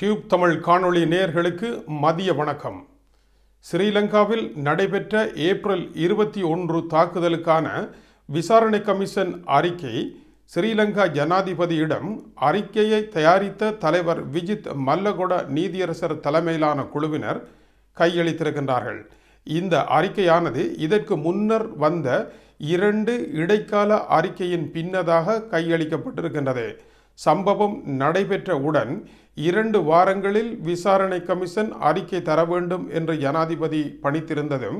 tube Tamil காணொளி நேயர்களுக்கு மதிய வணக்கம் ஸ்ரீலங்காவில் நடைபெற்ற ஏப்ரல் இருபத்தி ஒன்று தாக்குதலுக்கான விசாரணை கமிஷன் அறிக்கை ஸ்ரீலங்கா ஜனாதிபதியிடம் அறிக்கையை தயாரித்த தலைவர் விஜித் மல்லகொட நீதியரசர் தலைமையிலான குழுவினர் கையளித்திருக்கின்றார்கள் இந்த அறிக்கையானது இதற்கு முன்னர் வந்த இரண்டு இடைக்கால அறிக்கையின் பின்னதாக கையளிக்கப்பட்டிருக்கின்றது சம்பவம் நடைபெற்ற உடன் இரண்டு வாரங்களில் விசாரணை கமிஷன் அறிக்கை தர வேண்டும் என்று ஜனாதிபதி பணித்திருந்ததும்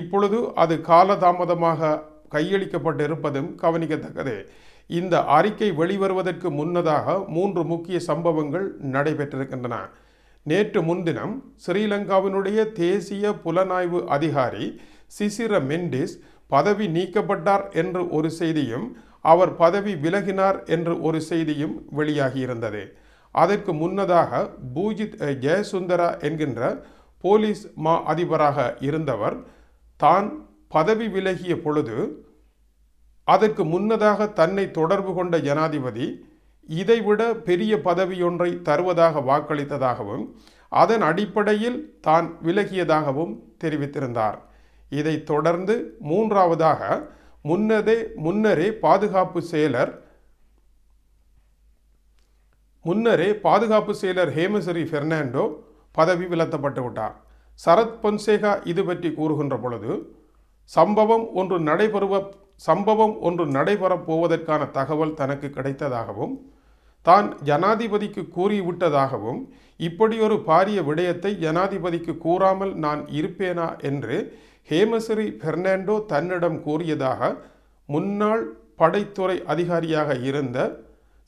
இப்பொழுது அது காலதாமதமாக கையளிக்கப்பட்டிருப்பதும் கவனிக்கத்தக்கது இந்த அறிக்கை வெளிவருவதற்கு முன்னதாக மூன்று முக்கிய சம்பவங்கள் நடைபெற்றிருக்கின்றன நேற்று முன்தினம் ஸ்ரீலங்காவினுடைய தேசிய புலனாய்வு அதிகாரி சிசிர மெண்டிஸ் பதவி நீக்கப்பட்டார் என்று ஒரு செய்தியும் அவர் பதவி விலகினார் என்று ஒரு செய்தியும் வெளியாகியிருந்தது அதற்கு முன்னதாக பூஜித் ஜெயசுந்தரா என்கின்ற போலீஸ் மா அதிபராக இருந்தவர் தான் பதவி விலகிய பொழுது அதற்கு முன்னதாக தன்னை தொடர்பு கொண்ட ஜனாதிபதி இதைவிட பெரிய பதவியொன்றை தருவதாக வாக்களித்ததாகவும் அதன் அடிப்படையில் தான் விலகியதாகவும் தெரிவித்திருந்தார் இதைத் தொடர்ந்து மூன்றாவதாக முன்னதே முன்னரே பாதுகாப்பு செயலர் முன்னரே பாதுகாப்பு செயலர் ஹேமசரி பெர்னாண்டோ பதவி விலத்தப்பட்டு விட்டார் சரத் பொன்சேகா இது பற்றி கூறுகின்ற பொழுது சம்பவம் ஒன்று நடைபெறுவ சம்பவம் ஒன்று நடைபெறப் போவதற்கான தகவல் தனக்கு கிடைத்ததாகவும் தான் ஜனாதிபதிக்கு கூறிவிட்டதாகவும் இப்படி ஒரு பாரிய விடயத்தை ஜனாதிபதிக்கு கூறாமல் நான் இருப்பேனா என்று ஹேமசரி பெர்னாண்டோ தன்னிடம் கூறியதாக முன்னாள் படைத்துறை அதிகாரியாக இருந்த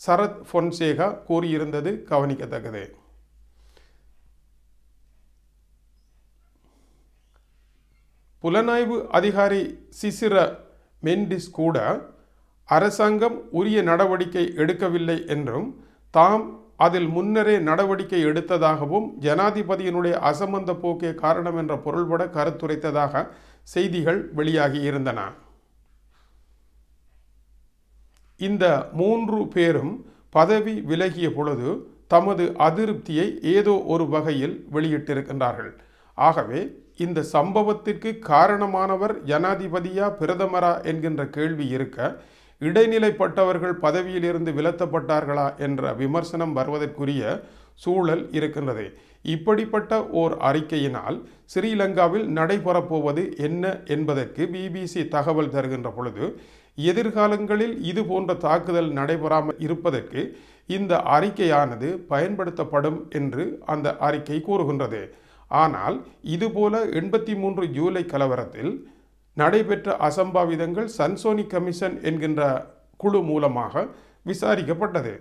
சரத் பொன்சேகா கூறியிருந்தது கவனிக்கத்தக்கது புலனாய்வு அதிகாரி சிசிர மெண்டிஸ் கூட அரசாங்கம் உரிய நடவடிக்கை எடுக்கவில்லை என்றும் தாம் அதில் முன்னரே நடவடிக்கை எடுத்ததாகவும் ஜனாதிபதியினுடைய அசம்பந்த போக்கே காரணம் என்ற பொருள்பட கருத்துரைத்ததாக செய்திகள் வெளியாகி இருந்தன இந்த மூன்று பேரும் பதவி விலகிய பொழுது தமது அதிருப்தியை ஏதோ ஒரு வகையில் வெளியிட்டிருக்கின்றார்கள் ஆகவே இந்த சம்பவத்திற்கு காரணமானவர் ஜனாதிபதியா பிரதமரா என்கின்ற கேள்வி இருக்க இடைநிலைப்பட்டவர்கள் பதவியில் இருந்து விலத்தப்பட்டார்களா என்ற விமர்சனம் வருவதற்குரிய சூழல் இருக்கின்றது இப்படிப்பட்ட ஓர் அறிக்கையினால் ஸ்ரீலங்காவில் நடைபெறப்போவது என்ன என்பதற்கு பிபிசி தகவல் தருகின்ற பொழுது எதிர்காலங்களில் இது போன்ற தாக்குதல் நடைபெறாமல் இருப்பதற்கு இந்த அறிக்கையானது பயன்படுத்தப்படும் என்று அந்த அறிக்கை கூறுகின்றது ஆனால் இதுபோல எண்பத்தி மூன்று ஜூலை கலவரத்தில் நடைபெற்ற அசம்பாவிதங்கள் சன்சோனி கமிஷன் என்கின்ற குழு மூலமாக விசாரிக்கப்பட்டது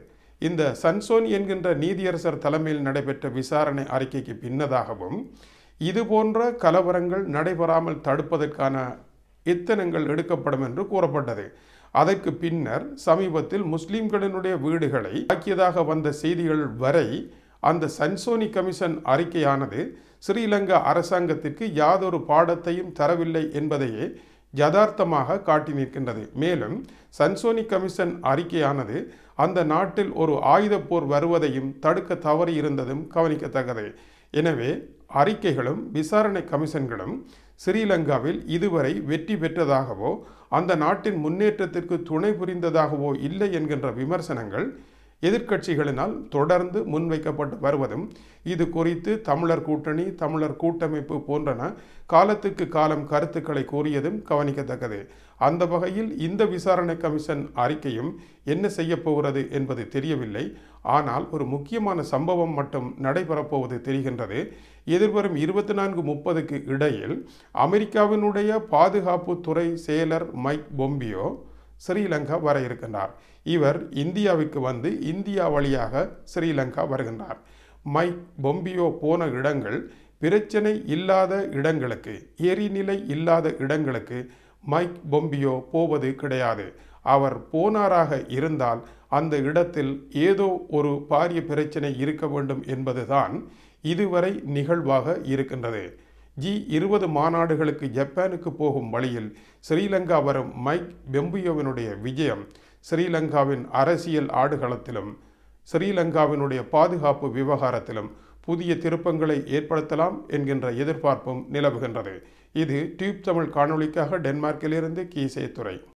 இந்த சன்சோனி என்கின்ற நீதியரசர் தலைமையில் நடைபெற்ற விசாரணை அறிக்கைக்கு பின்னதாகவும் இதுபோன்ற கலவரங்கள் நடைபெறாமல் தடுப்பதற்கான இத்தனங்கள் எடுக்கப்படும் என்று கூறப்பட்டது அதற்கு பின்னர் சமீபத்தில் முஸ்லிம்களினுடைய வீடுகளை தாக்கியதாக வந்த செய்திகள் வரை அந்த சன்சோனி கமிஷன் அறிக்கையானது ஸ்ரீலங்கா அரசாங்கத்திற்கு யாதொரு பாடத்தையும் தரவில்லை என்பதையே யதார்த்தமாக காட்டி நிற்கின்றது மேலும் சன்சோனி கமிஷன் அறிக்கையானது அந்த நாட்டில் ஒரு ஆயுதப்போர் போர் வருவதையும் தடுக்க தவறி இருந்ததும் கவனிக்கத்தக்கது எனவே அறிக்கைகளும் விசாரணை கமிஷன்களும் ஸ்ரீலங்காவில் இதுவரை வெற்றி பெற்றதாகவோ அந்த நாட்டின் முன்னேற்றத்திற்கு துணை புரிந்ததாகவோ இல்லை என்கின்ற விமர்சனங்கள் எதிர்க்கட்சிகளினால் தொடர்ந்து முன்வைக்கப்பட்டு வருவதும் இது குறித்து தமிழர் கூட்டணி தமிழர் கூட்டமைப்பு போன்றன காலத்துக்கு காலம் கருத்துக்களை கூறியதும் கவனிக்கத்தக்கது அந்த வகையில் இந்த விசாரணை கமிஷன் அறிக்கையும் என்ன செய்ய போகிறது என்பது தெரியவில்லை ஆனால் ஒரு முக்கியமான சம்பவம் மட்டும் நடைபெறப்போவது தெரிகின்றது எதிர்வரும் இருபத்தி நான்கு முப்பதுக்கு இடையில் அமெரிக்காவினுடைய பாதுகாப்பு துறை செயலர் மைக் பொம்பியோ ஸ்ரீலங்கா வர இருக்கின்றார் இவர் இந்தியாவுக்கு வந்து இந்தியா வழியாக ஸ்ரீலங்கா வருகின்றார் மைக் பொம்பியோ போன இடங்கள் பிரச்சனை இல்லாத இடங்களுக்கு எரிநிலை இல்லாத இடங்களுக்கு மைக் பொம்பியோ போவது கிடையாது அவர் போனாராக இருந்தால் அந்த இடத்தில் ஏதோ ஒரு பாரிய பிரச்சனை இருக்க வேண்டும் என்பதுதான் இதுவரை நிகழ்வாக இருக்கின்றது ஜி இருபது மாநாடுகளுக்கு ஜப்பானுக்கு போகும் வழியில் ஸ்ரீலங்கா வரும் மைக் பெம்பியோவினுடைய விஜயம் ஸ்ரீலங்காவின் அரசியல் ஆடுகளத்திலும் ஸ்ரீலங்காவினுடைய பாதுகாப்பு விவகாரத்திலும் புதிய திருப்பங்களை ஏற்படுத்தலாம் என்கின்ற எதிர்பார்ப்பும் நிலவுகின்றது இது டியூப் தமிழ் காணொளிக்காக டென்மார்க்கிலிருந்து கீசேத்துறை